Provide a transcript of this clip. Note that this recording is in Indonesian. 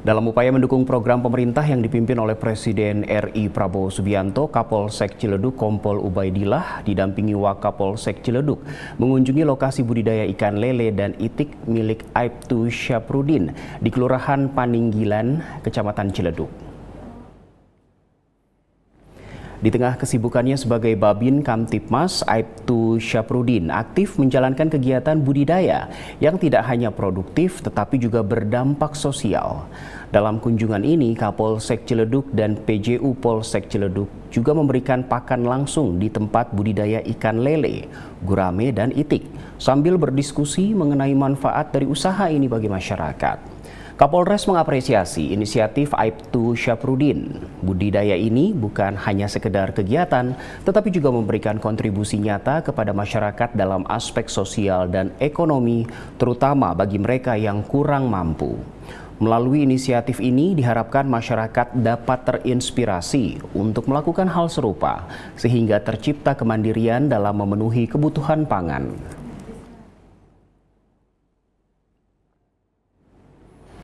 Dalam upaya mendukung program pemerintah yang dipimpin oleh Presiden RI Prabowo Subianto, Kapolsek Ciledug Kompol Ubaidillah didampingi Wakapolsek Ciledug mengunjungi lokasi budidaya ikan lele dan itik milik Aibtu Syaprudin di Kelurahan Paninggilan, Kecamatan Ciledug. Di tengah kesibukannya sebagai Babin Kamtipmas, Aibtu Syaprudin aktif menjalankan kegiatan budidaya yang tidak hanya produktif tetapi juga berdampak sosial. Dalam kunjungan ini, Kapolsek Ciledug dan PJU Polsek Ciledug juga memberikan pakan langsung di tempat budidaya ikan lele, gurame, dan itik sambil berdiskusi mengenai manfaat dari usaha ini bagi masyarakat. Kapolres mengapresiasi inisiatif Aibtu Syaprudin Budidaya ini bukan hanya sekedar kegiatan, tetapi juga memberikan kontribusi nyata kepada masyarakat dalam aspek sosial dan ekonomi, terutama bagi mereka yang kurang mampu. Melalui inisiatif ini diharapkan masyarakat dapat terinspirasi untuk melakukan hal serupa sehingga tercipta kemandirian dalam memenuhi kebutuhan pangan.